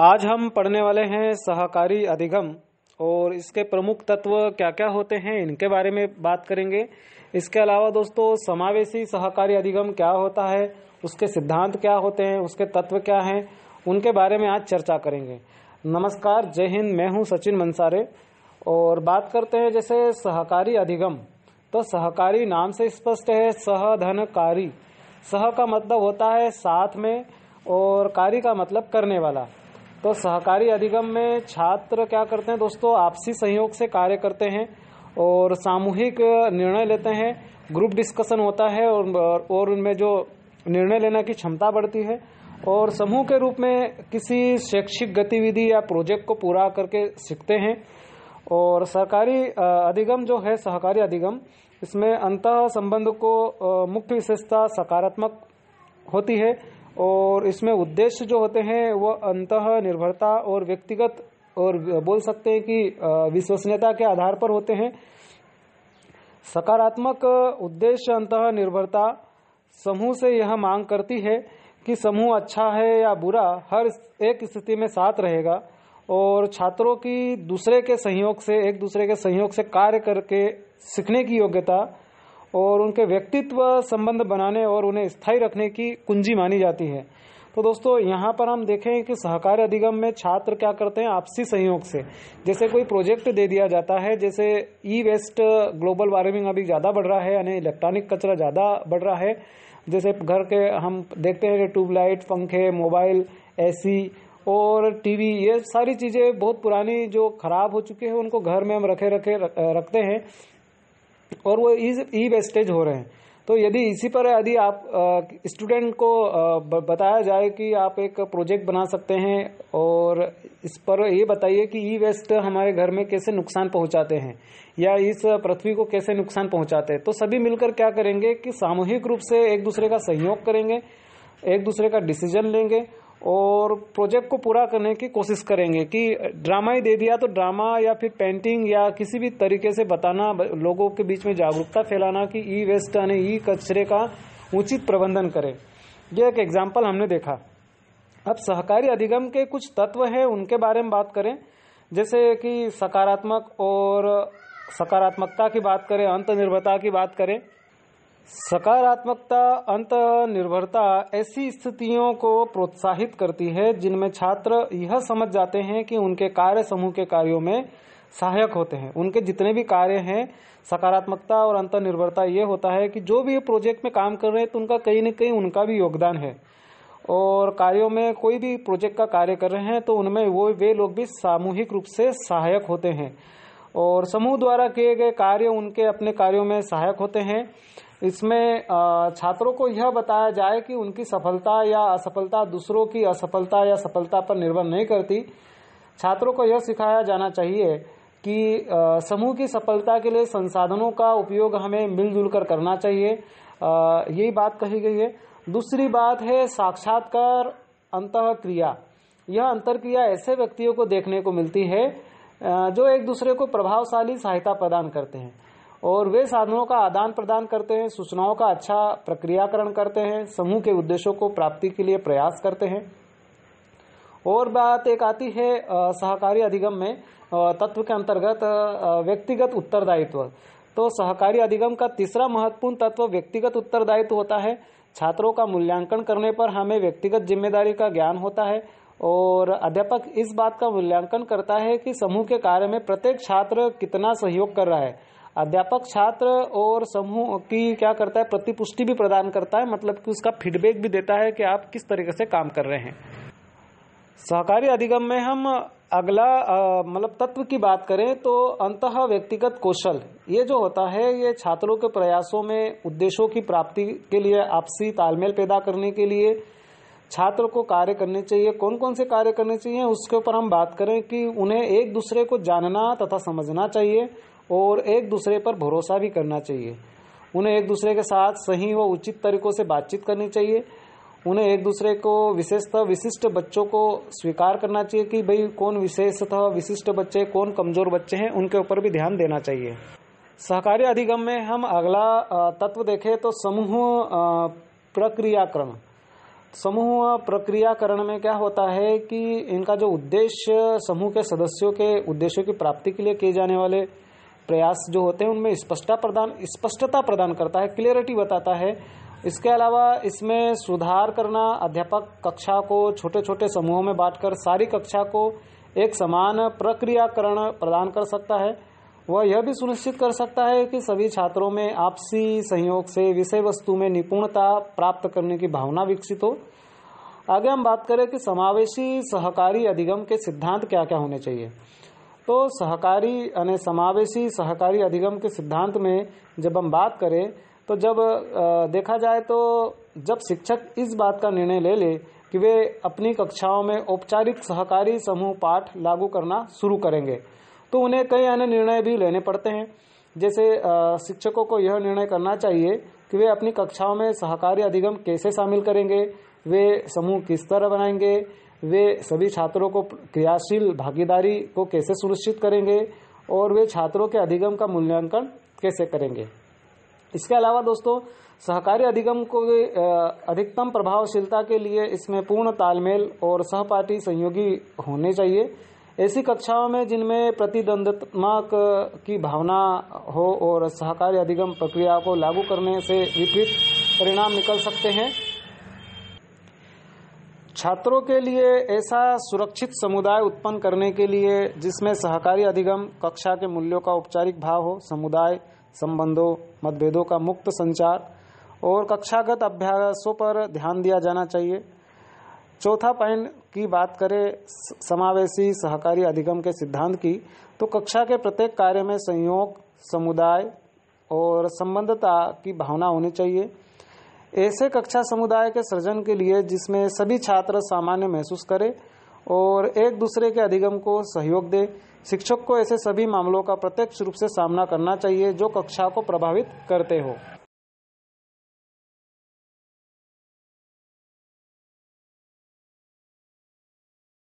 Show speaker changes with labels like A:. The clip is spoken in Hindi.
A: आज हम पढ़ने वाले हैं सहकारी अधिगम और इसके प्रमुख तत्व क्या क्या होते हैं इनके बारे में बात करेंगे इसके अलावा दोस्तों समावेशी सहकारी अधिगम क्या होता है उसके सिद्धांत क्या होते हैं उसके तत्व क्या हैं उनके बारे में आज चर्चा करेंगे नमस्कार जय हिंद मैं हूं सचिन मंसारे और बात करते हैं जैसे सहकारी अधिगम तो सहकारी नाम से स्पष्ट है सहधनकारी सह का मतलब होता है साथ में और कार्य का मतलब करने वाला तो सहकारी अधिगम में छात्र क्या करते हैं दोस्तों आपसी सहयोग से कार्य करते हैं और सामूहिक निर्णय लेते हैं ग्रुप डिस्कशन होता है और और उनमें जो निर्णय लेने की क्षमता बढ़ती है और समूह के रूप में किसी शैक्षिक गतिविधि या प्रोजेक्ट को पूरा करके सीखते हैं और सहकारी अधिगम जो है सहकारी अधिगम इसमें अंत संबंध को मुख्य विशेषता सकारात्मक होती है और इसमें उद्देश्य जो होते हैं वो अंत निर्भरता और व्यक्तिगत और बोल सकते हैं कि विश्वसनीयता के आधार पर होते हैं सकारात्मक उद्देश्य अंत निर्भरता समूह से यह मांग करती है कि समूह अच्छा है या बुरा हर एक स्थिति में साथ रहेगा और छात्रों की दूसरे के सहयोग से एक दूसरे के सहयोग से कार्य करके सीखने की योग्यता और उनके व्यक्तित्व संबंध बनाने और उन्हें स्थायी रखने की कुंजी मानी जाती है तो दोस्तों यहाँ पर हम देखें कि सहकार अधिगम में छात्र क्या करते हैं आपसी सहयोग से जैसे कोई प्रोजेक्ट दे दिया जाता है जैसे ई वेस्ट ग्लोबल वार्मिंग अभी ज़्यादा बढ़ रहा है यानी इलेक्ट्रॉनिक कचरा ज़्यादा बढ़ रहा है जैसे घर के हम देखते हैं कि ट्यूबलाइट पंखे मोबाइल ए और टीवी ये सारी चीज़ें बहुत पुरानी जो खराब हो चुकी हैं उनको घर में हम रखे रखे रखते हैं और वो ई वेस्टेज e हो रहे हैं तो यदि इसी पर यदि आप स्टूडेंट को बताया जाए कि आप एक प्रोजेक्ट बना सकते हैं और इस पर ये बताइए कि ई e वेस्ट हमारे घर में कैसे नुकसान पहुंचाते हैं या इस पृथ्वी को कैसे नुकसान पहुंचाते हैं तो सभी मिलकर क्या करेंगे कि सामूहिक रूप से एक दूसरे का सहयोग करेंगे एक दूसरे का डिसीजन लेंगे और प्रोजेक्ट को पूरा करने की कोशिश करेंगे कि ड्रामा ही दे दिया तो ड्रामा या फिर पेंटिंग या किसी भी तरीके से बताना लोगों के बीच में जागरूकता फैलाना कि ई वेस्ट यानी ई कचरे का उचित प्रबंधन करें यह एक एग्जाम्पल हमने देखा अब सहकारी अधिगम के कुछ तत्व हैं उनके बारे में बात करें जैसे कि सकारात्मक और सकारात्मकता की बात करें अंतनिर्भरता की बात करें सकारात्मकता अंत निर्भरता ऐसी स्थितियों को प्रोत्साहित करती है जिनमें छात्र यह समझ जाते हैं कि उनके कार्य समूह के कार्यों में सहायक होते हैं उनके जितने भी कार्य हैं सकारात्मकता और अंत निर्भरता ये होता है कि जो भी प्रोजेक्ट में काम कर रहे हैं तो उनका कहीं ना कहीं उनका भी योगदान है और कार्यों में कोई भी प्रोजेक्ट का कार्य कर रहे हैं तो उनमें वो वे लोग भी सामूहिक रूप से सहायक होते हैं और समूह द्वारा किए गए कार्य उनके अपने कार्यों में सहायक होते हैं इसमें छात्रों को यह बताया जाए कि उनकी सफलता या असफलता दूसरों की असफलता या सफलता पर निर्भर नहीं करती छात्रों को यह सिखाया जाना चाहिए कि समूह की सफलता के लिए संसाधनों का उपयोग हमें मिलजुल कर करना चाहिए यही बात कही गई है दूसरी बात है साक्षात्कार अंत क्रिया यह अंतर क्रिया ऐसे व्यक्तियों को देखने को मिलती है जो एक दूसरे को प्रभावशाली सहायता प्रदान करते हैं और वे साधनों का आदान प्रदान करते हैं सूचनाओं का अच्छा प्रक्रियाकरण करते हैं समूह के उद्देश्यों को प्राप्ति के लिए प्रयास करते हैं और बात एक आती है सहकारी अधिगम में तत्व के अंतर्गत व्यक्तिगत उत्तरदायित्व तो सहकारी अधिगम का तीसरा महत्वपूर्ण तत्व व्यक्तिगत उत्तरदायित्व होता है छात्रों का मूल्यांकन करने पर हमें व्यक्तिगत जिम्मेदारी का ज्ञान होता है और अध्यापक इस बात का मूल्यांकन करता है कि समूह के कार्य में प्रत्येक छात्र कितना सहयोग कर रहा है अध्यापक छात्र और समूह की क्या करता है प्रतिपुष्टि भी प्रदान करता है मतलब कि उसका फीडबैक भी देता है कि आप किस तरीके से काम कर रहे हैं सहकारी अधिगम में हम अगला मतलब तत्व की बात करें तो अंत व्यक्तिगत कौशल ये जो होता है ये छात्रों के प्रयासों में उद्देश्यों की प्राप्ति के लिए आपसी तालमेल पैदा करने के लिए छात्र को कार्य करने चाहिए कौन कौन से कार्य करने चाहिए उसके ऊपर हम बात करें कि उन्हें एक दूसरे को जानना तथा समझना चाहिए और एक दूसरे पर भरोसा भी करना चाहिए उन्हें एक दूसरे के साथ सही व उचित तरीकों से बातचीत करनी चाहिए उन्हें एक दूसरे को विशेषतः विशिष्ट बच्चों को स्वीकार करना चाहिए कि भाई कौन विशेषतः विशिष्ट बच्चे कौन कमजोर बच्चे हैं उनके ऊपर भी ध्यान देना चाहिए सहकारी अधिगम में हम अगला तत्व देखें तो समूह प्रक्रियाक्रम समूह प्रक्रियाकरण में क्या होता है कि इनका जो उद्देश्य समूह के सदस्यों के उद्देश्यों की प्राप्ति के लिए किए जाने वाले प्रयास जो होते हैं उनमें स्पष्टता प्रदान स्पष्टता प्रदान करता है क्लियरिटी बताता है इसके अलावा इसमें सुधार करना अध्यापक कक्षा को छोटे छोटे समूहों में बांटकर सारी कक्षा को एक समान प्रक्रियाकरण प्रदान कर सकता है वह यह भी सुनिश्चित कर सकता है कि सभी छात्रों में आपसी सहयोग से विषय वस्तु में निपुणता प्राप्त करने की भावना विकसित हो आगे हम बात करें कि समावेशी सहकारी अधिगम के सिद्धांत क्या क्या होने चाहिए तो सहकारी यानी समावेशी सहकारी अधिगम के सिद्धांत में जब हम बात करें तो जब देखा जाए तो जब शिक्षक इस बात का निर्णय ले ले कि वे अपनी कक्षाओं में औपचारिक सहकारी समूह पाठ लागू करना शुरू करेंगे तो उन्हें कई अन्य निर्णय भी लेने पड़ते हैं जैसे शिक्षकों को यह निर्णय करना चाहिए कि वे अपनी कक्षाओं में सहकारी अधिगम कैसे शामिल करेंगे वे समूह किस तरह बनाएंगे वे सभी छात्रों को क्रियाशील भागीदारी को कैसे सुनिश्चित करेंगे और वे छात्रों के अधिगम का मूल्यांकन कैसे करेंगे इसके अलावा दोस्तों सहकारी अधिगम को अधिकतम प्रभावशीलता के लिए इसमें पूर्ण तालमेल और सहपाठी सहयोगी होने चाहिए ऐसी कक्षाओं में जिनमें प्रतिद्वंदात्मक की भावना हो और सहकारी अधिगम प्रक्रिया को लागू करने से विपरीत परिणाम निकल सकते हैं छात्रों के लिए ऐसा सुरक्षित समुदाय उत्पन्न करने के लिए जिसमें सहकारी अधिगम कक्षा के मूल्यों का औपचारिक भाव हो समुदाय संबंधों मतभेदों का मुक्त संचार और कक्षागत अभ्यासों पर ध्यान दिया जाना चाहिए चौथा पॉइंट की बात करें समावेशी सहकारी अधिगम के सिद्धांत की तो कक्षा के प्रत्येक कार्य में संयोग समुदाय और संबंधता की भावना होनी चाहिए ऐसे कक्षा समुदाय के सृजन के लिए जिसमें सभी छात्र सामान्य महसूस करें और एक दूसरे के अधिगम को सहयोग दे शिक्षक को ऐसे सभी मामलों का प्रत्यक्ष रूप से सामना करना चाहिए जो कक्षा को प्रभावित करते हो